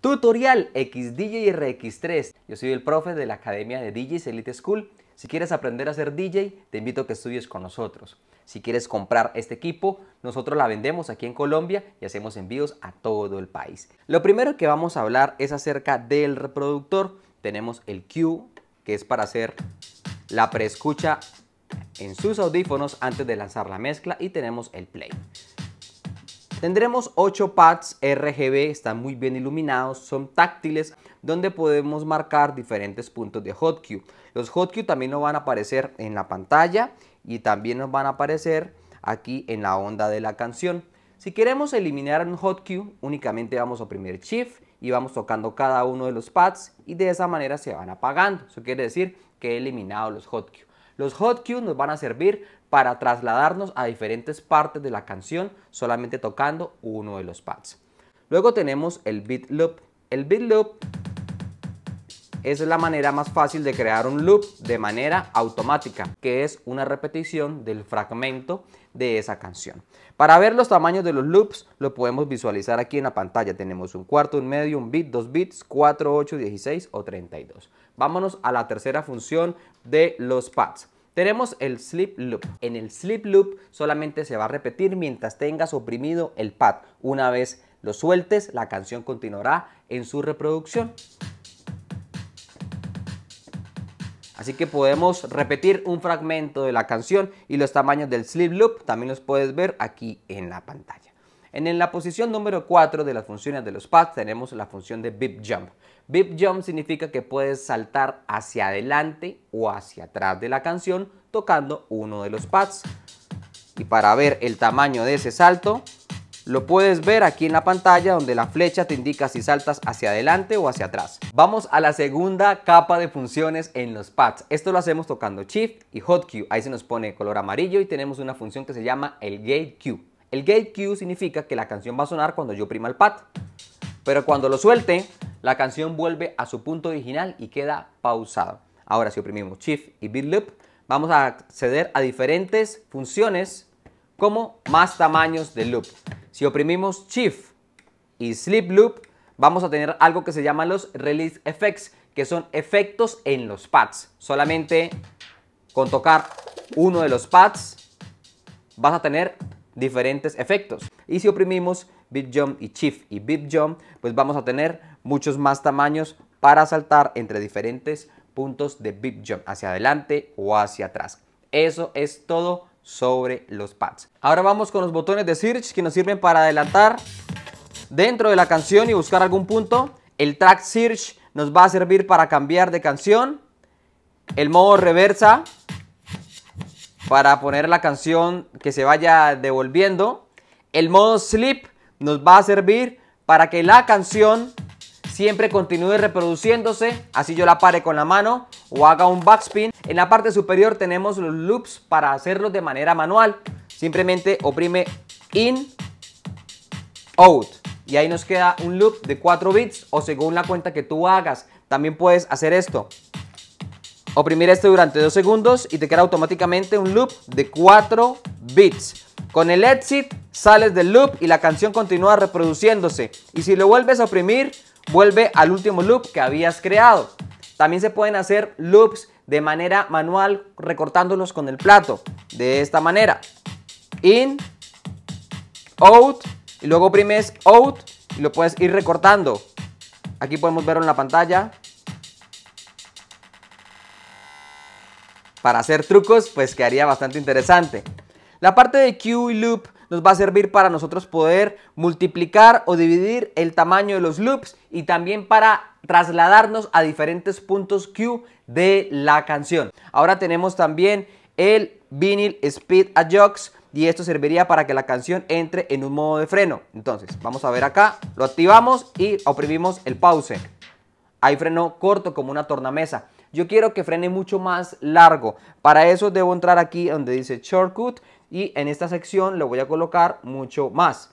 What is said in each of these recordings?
Tutorial XDJ RX3. Yo soy el profe de la Academia de DJs Elite School. Si quieres aprender a ser DJ, te invito a que estudies con nosotros. Si quieres comprar este equipo, nosotros la vendemos aquí en Colombia y hacemos envíos a todo el país. Lo primero que vamos a hablar es acerca del reproductor. Tenemos el Q, que es para hacer la preescucha en sus audífonos antes de lanzar la mezcla y tenemos el play. Tendremos 8 pads RGB, están muy bien iluminados, son táctiles, donde podemos marcar diferentes puntos de Hot hotkey. Los Hot hotkey también nos van a aparecer en la pantalla y también nos van a aparecer aquí en la onda de la canción. Si queremos eliminar un Hot hotkey, únicamente vamos a oprimir Shift y vamos tocando cada uno de los pads y de esa manera se van apagando. Eso quiere decir que he eliminado los Hot hotkey. Los hotkeys nos van a servir para trasladarnos a diferentes partes de la canción solamente tocando uno de los pads. Luego tenemos el beat loop. El beat loop es la manera más fácil de crear un loop de manera automática, que es una repetición del fragmento de esa canción. Para ver los tamaños de los loops, lo podemos visualizar aquí en la pantalla. Tenemos un cuarto, un medio, un bit, dos bits, 4, 8, 16 o 32. Vámonos a la tercera función de los pads. Tenemos el Slip loop. En el Slip loop solamente se va a repetir mientras tengas oprimido el pad. Una vez lo sueltes, la canción continuará en su reproducción. Así que podemos repetir un fragmento de la canción y los tamaños del Slip loop también los puedes ver aquí en la pantalla. En la posición número 4 de las funciones de los pads tenemos la función de bip jump. Bip jump significa que puedes saltar hacia adelante o hacia atrás de la canción tocando uno de los pads. Y para ver el tamaño de ese salto, lo puedes ver aquí en la pantalla donde la flecha te indica si saltas hacia adelante o hacia atrás. Vamos a la segunda capa de funciones en los pads. Esto lo hacemos tocando Shift y Hot Q. Ahí se nos pone color amarillo y tenemos una función que se llama el Gate Cue. El gate cue significa que la canción va a sonar cuando yo prima el pad. Pero cuando lo suelte, la canción vuelve a su punto original y queda pausada. Ahora si oprimimos Shift y Beat Loop, vamos a acceder a diferentes funciones como más tamaños de loop. Si oprimimos Shift y Sleep Loop, vamos a tener algo que se llama los Release Effects, que son efectos en los pads. Solamente con tocar uno de los pads vas a tener diferentes efectos. Y si oprimimos Big Jump y Shift y Big Jump, pues vamos a tener muchos más tamaños para saltar entre diferentes puntos de Big Jump, hacia adelante o hacia atrás. Eso es todo sobre los pads. Ahora vamos con los botones de search que nos sirven para adelantar dentro de la canción y buscar algún punto. El track search nos va a servir para cambiar de canción. El modo reversa para poner la canción que se vaya devolviendo. El modo sleep nos va a servir para que la canción siempre continúe reproduciéndose, así yo la pare con la mano o haga un backspin. En la parte superior tenemos los loops para hacerlo de manera manual. Simplemente oprime in, out y ahí nos queda un loop de 4 bits o según la cuenta que tú hagas. También puedes hacer esto oprimir esto durante 2 segundos y te queda automáticamente un loop de 4 bits. Con el exit sales del loop y la canción continúa reproduciéndose. Y si lo vuelves a oprimir, vuelve al último loop que habías creado. También se pueden hacer loops de manera manual recortándolos con el plato. De esta manera. In, out, y luego oprimes out y lo puedes ir recortando. Aquí podemos verlo en la pantalla. para hacer trucos, pues quedaría bastante interesante. La parte de Q y Loop nos va a servir para nosotros poder multiplicar o dividir el tamaño de los loops y también para trasladarnos a diferentes puntos Q de la canción. Ahora tenemos también el vinyl speed adjust y esto serviría para que la canción entre en un modo de freno. Entonces, vamos a ver acá, lo activamos y oprimimos el pause. Hay freno corto como una tornamesa. Yo quiero que frene mucho más largo. Para eso debo entrar aquí donde dice shortcut y en esta sección Lo voy a colocar mucho más.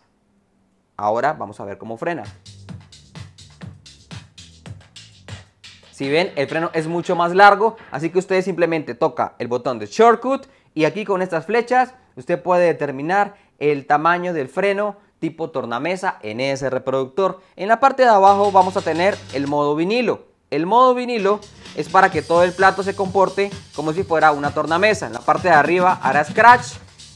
Ahora vamos a ver cómo frena. Si ven, el freno es mucho más largo, así que usted simplemente toca el botón de shortcut y aquí con estas flechas usted puede determinar el tamaño del freno tipo tornamesa en ese reproductor. En la parte de abajo vamos a tener el modo vinilo. El modo vinilo es para que todo el plato se comporte como si fuera una tornamesa. En la parte de arriba hará scratch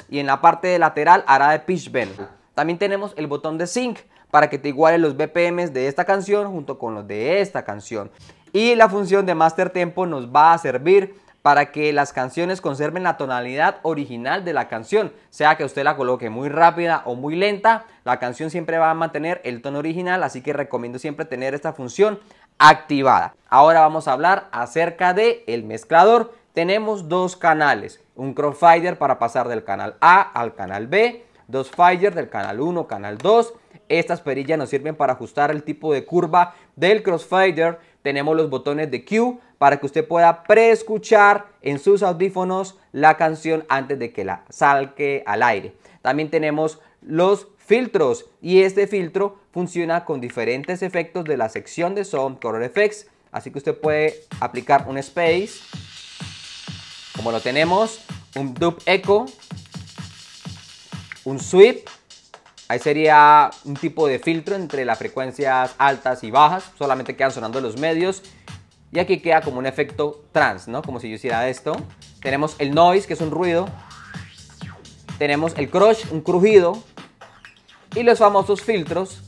y en la parte lateral hará de pitch bend. También tenemos el botón de sync para que te iguale los BPMs de esta canción junto con los de esta canción. Y la función de master tempo nos va a servir para que las canciones conserven la tonalidad original de la canción, sea que usted la coloque muy rápida o muy lenta, la canción siempre va a mantener el tono original, así que recomiendo siempre tener esta función activada. Ahora vamos a hablar acerca del el mezclador. Tenemos dos canales, un crossfader para pasar del canal A al canal B, dos fighters del canal 1, canal 2. Estas perillas nos sirven para ajustar el tipo de curva del crossfader. Tenemos los botones de Q para que usted pueda preescuchar en sus audífonos la canción antes de que la salque al aire. También tenemos los filtros y este filtro funciona con diferentes efectos de la sección de Sound Color Effects. Así que usted puede aplicar un Space, como lo tenemos, un Dub Echo, un Sweep, ahí sería un tipo de filtro entre las frecuencias altas y bajas, solamente quedan sonando los medios. Y aquí queda como un efecto trans, ¿no? Como si yo hiciera esto. Tenemos el noise, que es un ruido. Tenemos el crush, un crujido y los famosos filtros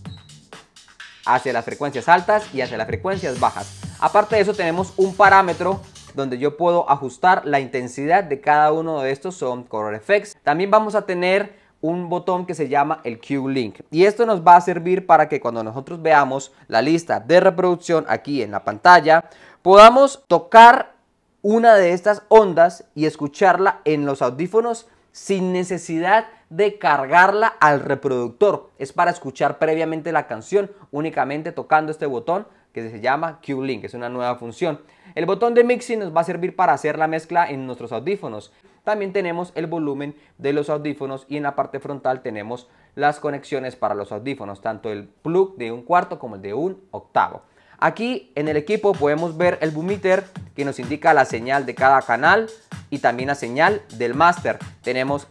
hacia las frecuencias altas y hacia las frecuencias bajas. Aparte de eso tenemos un parámetro donde yo puedo ajustar la intensidad de cada uno de estos son Color Effects. También vamos a tener un botón que se llama el cue link y esto nos va a servir para que cuando nosotros veamos la lista de reproducción aquí en la pantalla podamos tocar una de estas ondas y escucharla en los audífonos sin necesidad de de cargarla al reproductor. Es para escuchar previamente la canción únicamente tocando este botón que se llama Q-Link, es una nueva función. El botón de mixing nos va a servir para hacer la mezcla en nuestros audífonos. También tenemos el volumen de los audífonos y en la parte frontal tenemos las conexiones para los audífonos, tanto el plug de un cuarto como el de un octavo. Aquí en el equipo podemos ver el meter que nos indica la señal de cada canal y también la señal del máster. Tenemos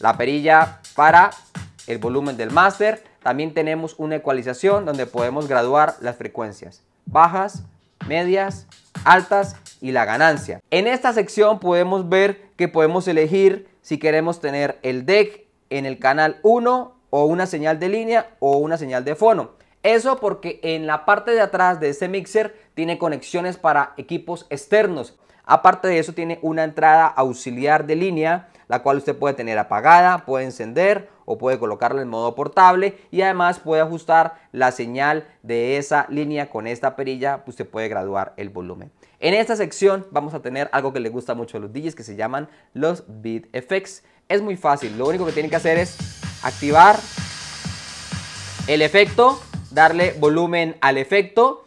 la perilla para el volumen del máster. También tenemos una ecualización donde podemos graduar las frecuencias bajas, medias, altas y la ganancia. En esta sección podemos ver que podemos elegir si queremos tener el deck en el canal 1 o una señal de línea o una señal de fono. Eso porque en la parte de atrás de este mixer tiene conexiones para equipos externos. Aparte de eso tiene una entrada auxiliar de línea la cual usted puede tener apagada, puede encender o puede colocarla en modo portable y además puede ajustar la señal de esa línea con esta perilla, usted puede graduar el volumen. En esta sección vamos a tener algo que le gusta mucho a los DJs que se llaman los Beat Effects. Es muy fácil, lo único que tienen que hacer es activar el efecto, darle volumen al efecto,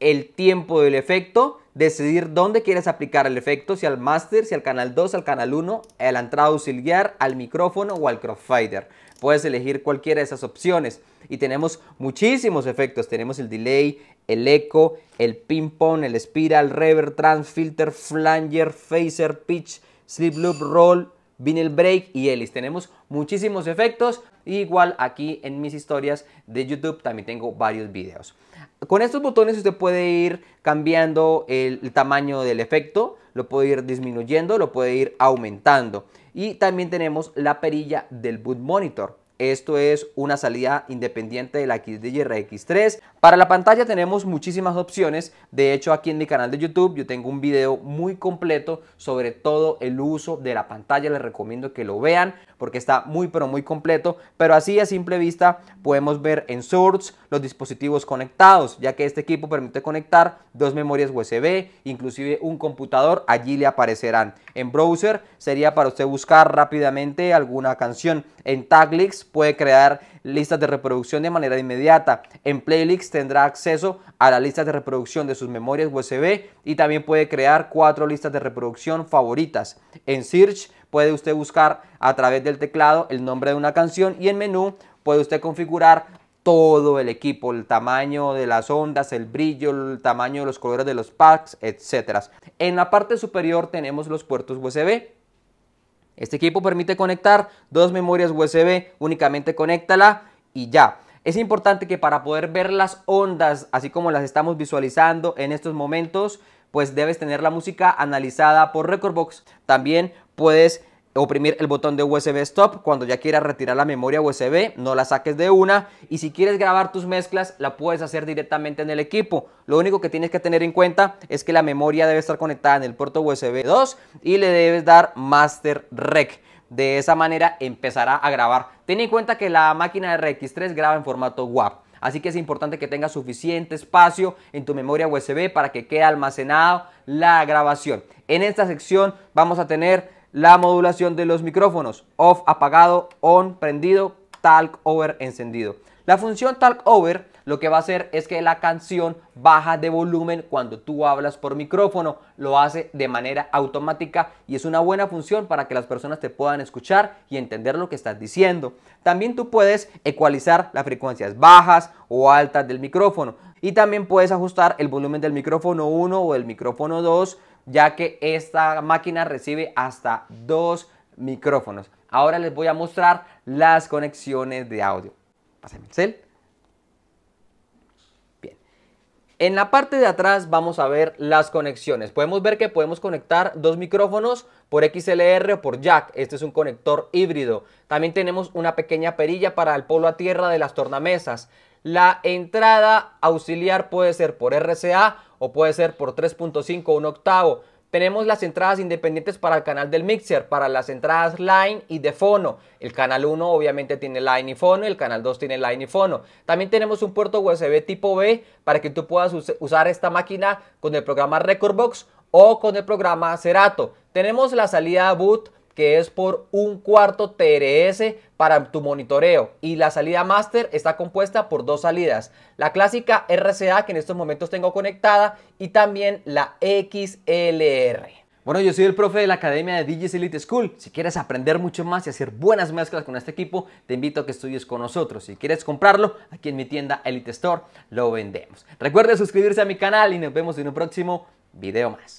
el tiempo del efecto decidir dónde quieres aplicar el efecto, si al master, si al canal 2, al canal 1, a la entrada auxiliar, al micrófono o al crossfader. Puedes elegir cualquiera de esas opciones y tenemos muchísimos efectos. Tenemos el delay, el eco, el ping pong, el spiral, reverb, transfilter, flanger, phaser, pitch, slip loop, roll, vinyl break y helix. Tenemos muchísimos efectos igual aquí en mis historias de YouTube también tengo varios videos. Con estos botones usted puede ir cambiando el, el tamaño del efecto, lo puede ir disminuyendo, lo puede ir aumentando. Y también tenemos la perilla del boot monitor. Esto es una salida independiente de la xdrx 3 Para la pantalla tenemos muchísimas opciones. De hecho, aquí en mi canal de YouTube yo tengo un video muy completo sobre todo el uso de la pantalla. Les recomiendo que lo vean porque está muy pero muy completo. Pero así a simple vista podemos ver en Source los dispositivos conectados, ya que este equipo permite conectar dos memorias USB, inclusive un computador, allí le aparecerán. En browser sería para usted buscar rápidamente alguna canción. En Taglix puede crear listas de reproducción de manera inmediata. En Playlist tendrá acceso a las listas de reproducción de sus memorias USB y también puede crear cuatro listas de reproducción favoritas. En Search puede usted buscar a través del teclado el nombre de una canción y en menú puede usted configurar todo el equipo, el tamaño de las ondas, el brillo, el tamaño de los colores de los packs, etcétera. En la parte superior tenemos los puertos USB este equipo permite conectar dos memorias USB, únicamente conéctala y ya. Es importante que para poder ver las ondas, así como las estamos visualizando en estos momentos, pues debes tener la música analizada por Recordbox. También puedes oprimir el botón de USB Stop cuando ya quieras retirar la memoria USB, no la saques de una y si quieres grabar tus mezclas la puedes hacer directamente en el equipo. Lo único que tienes que tener en cuenta es que la memoria debe estar conectada en el puerto USB 2 y le debes dar Master Rec. De esa manera empezará a grabar. Ten en cuenta que la máquina RX3 graba en formato WAP. Así que es importante que tengas suficiente espacio en tu memoria USB para que quede almacenada la grabación. En esta sección vamos a tener la modulación de los micrófonos, off apagado, on prendido, talk over encendido. La función talk over lo que va a hacer es que la canción baja de volumen cuando tú hablas por micrófono, lo hace de manera automática y es una buena función para que las personas te puedan escuchar y entender lo que estás diciendo. También tú puedes ecualizar las frecuencias bajas o altas del micrófono y también puedes ajustar el volumen del micrófono 1 o el micrófono 2 ya que esta máquina recibe hasta dos micrófonos. Ahora les voy a mostrar las conexiones de audio. Pásenme el Bien. En la parte de atrás vamos a ver las conexiones. Podemos ver que podemos conectar dos micrófonos por XLR o por jack. Este es un conector híbrido. También tenemos una pequeña perilla para el polo a tierra de las tornamesas. La entrada auxiliar puede ser por RCA o puede ser por 3.5 un octavo. Tenemos las entradas independientes para el canal del mixer, para las entradas line y de fono. El canal 1 obviamente tiene line y fono, el canal 2 tiene line y fono. También tenemos un puerto USB tipo B para que tú puedas usar esta máquina con el programa Recordbox o con el programa Cerato. Tenemos la salida boot que es por un cuarto TRS para tu monitoreo y la salida master está compuesta por dos salidas, la clásica RCA que en estos momentos tengo conectada y también la XLR. Bueno, yo soy el profe de la Academia de DJs Elite School. Si quieres aprender mucho más y hacer buenas mezclas con este equipo, te invito a que estudies con nosotros. Si quieres comprarlo, aquí en mi tienda Elite Store lo vendemos. Recuerda suscribirse a mi canal y nos vemos en un próximo video más.